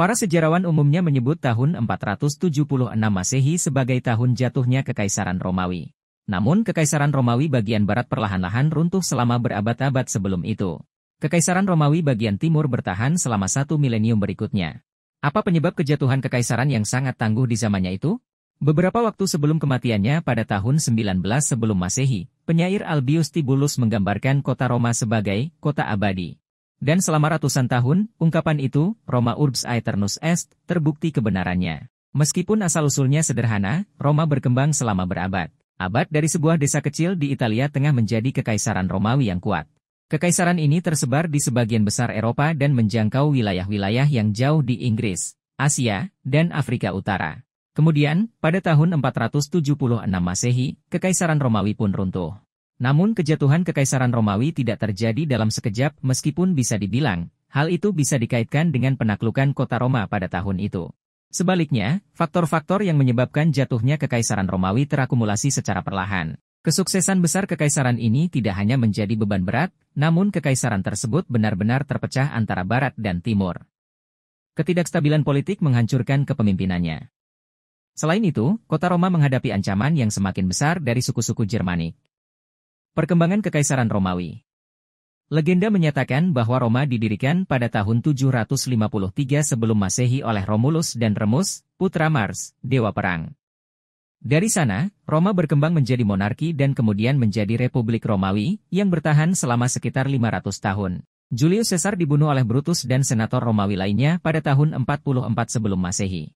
Para sejarawan umumnya menyebut tahun 476 Masehi sebagai tahun jatuhnya Kekaisaran Romawi. Namun Kekaisaran Romawi bagian barat perlahan-lahan runtuh selama berabad-abad sebelum itu. Kekaisaran Romawi bagian timur bertahan selama satu milenium berikutnya. Apa penyebab kejatuhan kekaisaran yang sangat tangguh di zamannya itu? Beberapa waktu sebelum kematiannya pada tahun 19 sebelum Masehi, penyair Albius Tibulus menggambarkan kota Roma sebagai kota abadi. Dan selama ratusan tahun, ungkapan itu, Roma Urbs Aeternus Est, terbukti kebenarannya. Meskipun asal-usulnya sederhana, Roma berkembang selama berabad. Abad dari sebuah desa kecil di Italia tengah menjadi kekaisaran Romawi yang kuat. Kekaisaran ini tersebar di sebagian besar Eropa dan menjangkau wilayah-wilayah yang jauh di Inggris, Asia, dan Afrika Utara. Kemudian, pada tahun 476 Masehi, Kekaisaran Romawi pun runtuh. Namun kejatuhan Kekaisaran Romawi tidak terjadi dalam sekejap meskipun bisa dibilang, hal itu bisa dikaitkan dengan penaklukan kota Roma pada tahun itu. Sebaliknya, faktor-faktor yang menyebabkan jatuhnya Kekaisaran Romawi terakumulasi secara perlahan. Kesuksesan besar kekaisaran ini tidak hanya menjadi beban berat, namun kekaisaran tersebut benar-benar terpecah antara barat dan timur. Ketidakstabilan politik menghancurkan kepemimpinannya. Selain itu, kota Roma menghadapi ancaman yang semakin besar dari suku-suku Jermanik. Perkembangan Kekaisaran Romawi Legenda menyatakan bahwa Roma didirikan pada tahun 753 sebelum masehi oleh Romulus dan Remus, putra Mars, dewa perang. Dari sana, Roma berkembang menjadi monarki dan kemudian menjadi Republik Romawi, yang bertahan selama sekitar 500 tahun. Julius Caesar dibunuh oleh Brutus dan senator Romawi lainnya pada tahun 44 sebelum masehi.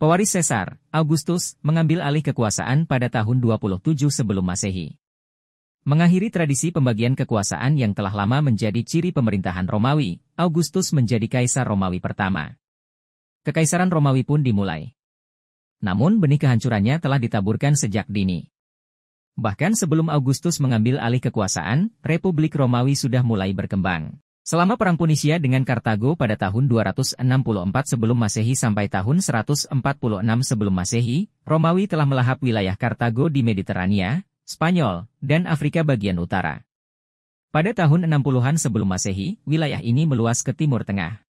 Pewaris Caesar, Augustus, mengambil alih kekuasaan pada tahun 27 sebelum masehi. Mengakhiri tradisi pembagian kekuasaan yang telah lama menjadi ciri pemerintahan Romawi, Augustus menjadi kaisar Romawi pertama. Kekaisaran Romawi pun dimulai. Namun benih kehancurannya telah ditaburkan sejak dini. Bahkan sebelum Augustus mengambil alih kekuasaan, Republik Romawi sudah mulai berkembang. Selama Perang Punisia dengan Kartago pada tahun 264 sebelum Masehi sampai tahun 146 sebelum Masehi, Romawi telah melahap wilayah Kartago di Mediterania, Spanyol, dan Afrika bagian utara. Pada tahun 60-an sebelum Masehi, wilayah ini meluas ke Timur Tengah.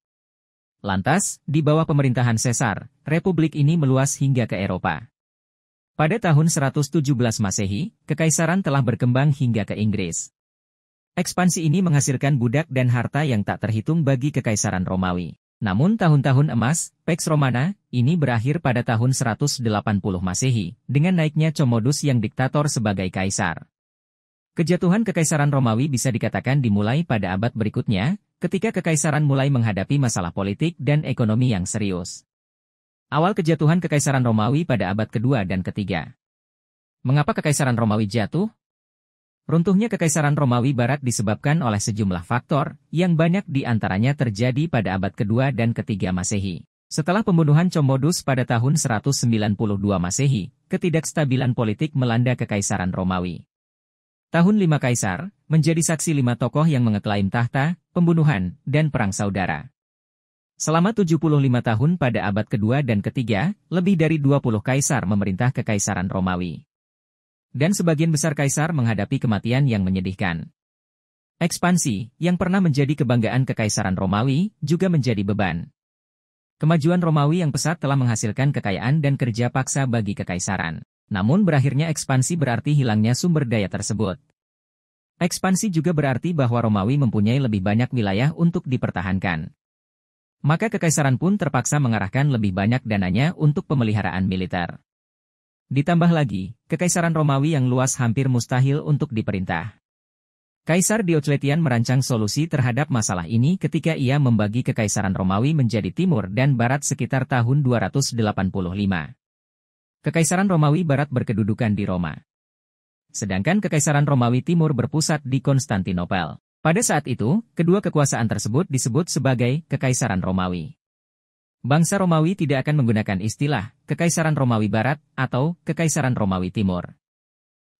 Lantas, di bawah pemerintahan Caesar, republik ini meluas hingga ke Eropa. Pada tahun 117 Masehi, kekaisaran telah berkembang hingga ke Inggris. Ekspansi ini menghasilkan budak dan harta yang tak terhitung bagi kekaisaran Romawi. Namun tahun-tahun emas, Pax Romana, ini berakhir pada tahun 180 Masehi, dengan naiknya Commodus yang diktator sebagai kaisar. Kejatuhan Kekaisaran Romawi bisa dikatakan dimulai pada abad berikutnya, ketika kekaisaran mulai menghadapi masalah politik dan ekonomi yang serius. Awal kejatuhan Kekaisaran Romawi pada abad kedua dan ketiga. Mengapa Kekaisaran Romawi jatuh? Runtuhnya Kekaisaran Romawi Barat disebabkan oleh sejumlah faktor, yang banyak di antaranya terjadi pada abad kedua dan ketiga Masehi. Setelah pembunuhan Commodus pada tahun 192 Masehi, ketidakstabilan politik melanda Kekaisaran Romawi. Tahun 5 Kaisar, menjadi saksi lima tokoh yang mengeklaim tahta, pembunuhan, dan perang saudara. Selama 75 tahun pada abad kedua dan ketiga, lebih dari 20 kaisar memerintah Kekaisaran Romawi. Dan sebagian besar kaisar menghadapi kematian yang menyedihkan. Ekspansi, yang pernah menjadi kebanggaan kekaisaran Romawi, juga menjadi beban. Kemajuan Romawi yang pesat telah menghasilkan kekayaan dan kerja paksa bagi kekaisaran. Namun berakhirnya ekspansi berarti hilangnya sumber daya tersebut. Ekspansi juga berarti bahwa Romawi mempunyai lebih banyak wilayah untuk dipertahankan. Maka kekaisaran pun terpaksa mengarahkan lebih banyak dananya untuk pemeliharaan militer. Ditambah lagi, kekaisaran Romawi yang luas hampir mustahil untuk diperintah. Kaisar Diocletian merancang solusi terhadap masalah ini ketika ia membagi kekaisaran Romawi menjadi timur dan barat sekitar tahun 285. Kekaisaran Romawi barat berkedudukan di Roma. Sedangkan kekaisaran Romawi timur berpusat di Konstantinopel. Pada saat itu, kedua kekuasaan tersebut disebut sebagai Kekaisaran Romawi. Bangsa Romawi tidak akan menggunakan istilah Kekaisaran Romawi Barat atau Kekaisaran Romawi Timur.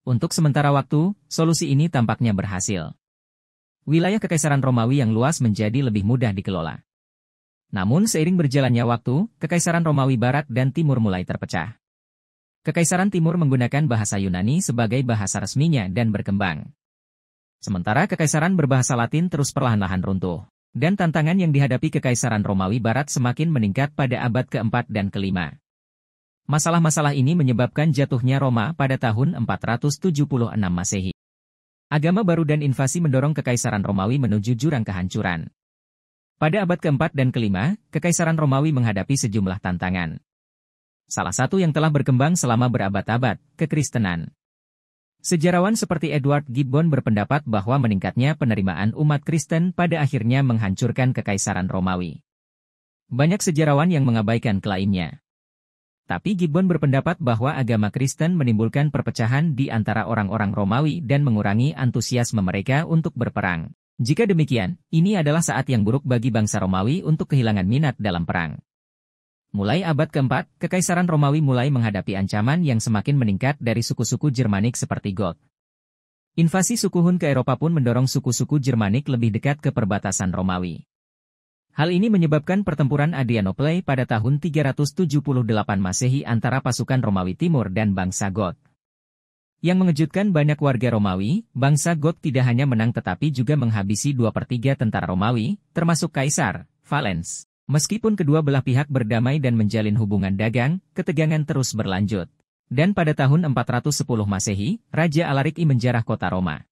Untuk sementara waktu, solusi ini tampaknya berhasil. Wilayah Kekaisaran Romawi yang luas menjadi lebih mudah dikelola. Namun seiring berjalannya waktu, Kekaisaran Romawi Barat dan Timur mulai terpecah. Kekaisaran Timur menggunakan bahasa Yunani sebagai bahasa resminya dan berkembang. Sementara Kekaisaran berbahasa Latin terus perlahan-lahan runtuh dan tantangan yang dihadapi Kekaisaran Romawi Barat semakin meningkat pada abad keempat dan kelima. Masalah-masalah ini menyebabkan jatuhnya Roma pada tahun 476 Masehi. Agama baru dan invasi mendorong Kekaisaran Romawi menuju jurang kehancuran. Pada abad keempat dan kelima, Kekaisaran Romawi menghadapi sejumlah tantangan. Salah satu yang telah berkembang selama berabad-abad, kekristenan. Sejarawan seperti Edward Gibbon berpendapat bahwa meningkatnya penerimaan umat Kristen pada akhirnya menghancurkan Kekaisaran Romawi. Banyak sejarawan yang mengabaikan klaimnya. Tapi Gibbon berpendapat bahwa agama Kristen menimbulkan perpecahan di antara orang-orang Romawi dan mengurangi antusiasme mereka untuk berperang. Jika demikian, ini adalah saat yang buruk bagi bangsa Romawi untuk kehilangan minat dalam perang. Mulai abad keempat, Kekaisaran Romawi mulai menghadapi ancaman yang semakin meningkat dari suku-suku Jermanik seperti Goth. Invasi suku Hun ke Eropa pun mendorong suku-suku Jermanik lebih dekat ke perbatasan Romawi. Hal ini menyebabkan pertempuran Adrianople pada tahun 378 Masehi antara pasukan Romawi Timur dan bangsa Goth. Yang mengejutkan banyak warga Romawi, bangsa Goth tidak hanya menang tetapi juga menghabisi dua per tiga tentara Romawi, termasuk Kaisar, Valens. Meskipun kedua belah pihak berdamai dan menjalin hubungan dagang, ketegangan terus berlanjut. Dan pada tahun 410 Masehi, Raja Alaric I menjarah kota Roma.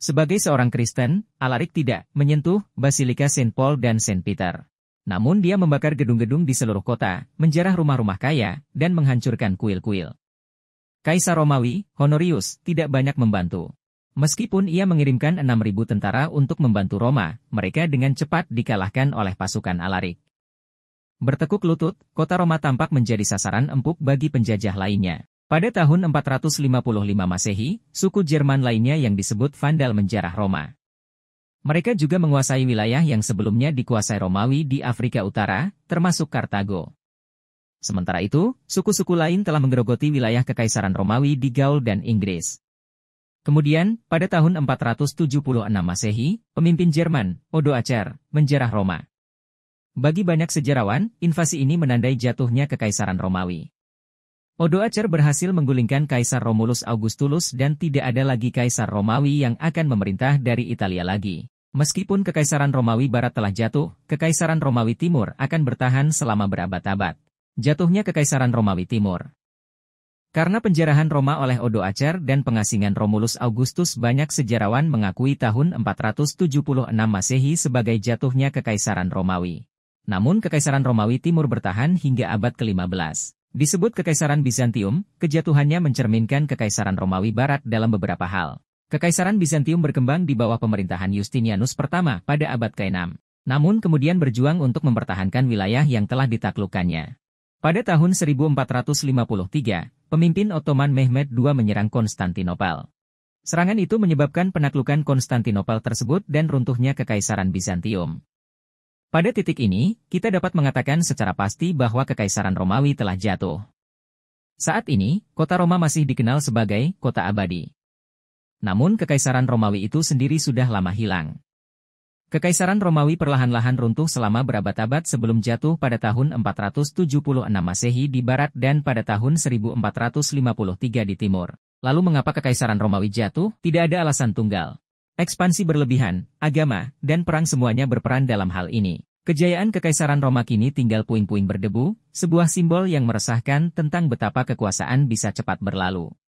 Sebagai seorang Kristen, Alaric tidak menyentuh Basilika Saint Paul dan Saint Peter. Namun dia membakar gedung-gedung di seluruh kota, menjarah rumah-rumah kaya, dan menghancurkan kuil-kuil. Kaisar Romawi, Honorius, tidak banyak membantu. Meskipun ia mengirimkan 6.000 tentara untuk membantu Roma, mereka dengan cepat dikalahkan oleh pasukan Alaric. Bertekuk lutut, kota Roma tampak menjadi sasaran empuk bagi penjajah lainnya. Pada tahun 455 Masehi, suku Jerman lainnya yang disebut Vandal menjarah Roma. Mereka juga menguasai wilayah yang sebelumnya dikuasai Romawi di Afrika Utara, termasuk Kartago. Sementara itu, suku-suku lain telah menggerogoti wilayah kekaisaran Romawi di Gaul dan Inggris. Kemudian, pada tahun 476 Masehi, pemimpin Jerman, Odo Acer, menjerah Roma. Bagi banyak sejarawan, invasi ini menandai jatuhnya Kekaisaran Romawi. Odo Acer berhasil menggulingkan Kaisar Romulus Augustulus dan tidak ada lagi Kaisar Romawi yang akan memerintah dari Italia lagi. Meskipun Kekaisaran Romawi Barat telah jatuh, Kekaisaran Romawi Timur akan bertahan selama berabad-abad. Jatuhnya Kekaisaran Romawi Timur karena penjarahan Roma oleh Odo Odoacer dan pengasingan Romulus Augustus banyak sejarawan mengakui tahun 476 Masehi sebagai jatuhnya Kekaisaran Romawi. Namun Kekaisaran Romawi Timur bertahan hingga abad ke-15. Disebut Kekaisaran Bizantium, kejatuhannya mencerminkan Kekaisaran Romawi Barat dalam beberapa hal. Kekaisaran Bizantium berkembang di bawah pemerintahan Justinianus pertama pada abad ke-6. Namun kemudian berjuang untuk mempertahankan wilayah yang telah ditaklukkannya. Pada tahun 1453, pemimpin Ottoman Mehmed II menyerang Konstantinopel. Serangan itu menyebabkan penaklukan Konstantinopel tersebut dan runtuhnya Kekaisaran Bizantium. Pada titik ini, kita dapat mengatakan secara pasti bahwa Kekaisaran Romawi telah jatuh. Saat ini, kota Roma masih dikenal sebagai kota abadi. Namun Kekaisaran Romawi itu sendiri sudah lama hilang. Kekaisaran Romawi perlahan-lahan runtuh selama berabad-abad sebelum jatuh pada tahun 476 Masehi di barat dan pada tahun 1453 di timur. Lalu mengapa Kekaisaran Romawi jatuh? Tidak ada alasan tunggal. Ekspansi berlebihan, agama, dan perang semuanya berperan dalam hal ini. Kejayaan Kekaisaran Roma kini tinggal puing-puing berdebu, sebuah simbol yang meresahkan tentang betapa kekuasaan bisa cepat berlalu.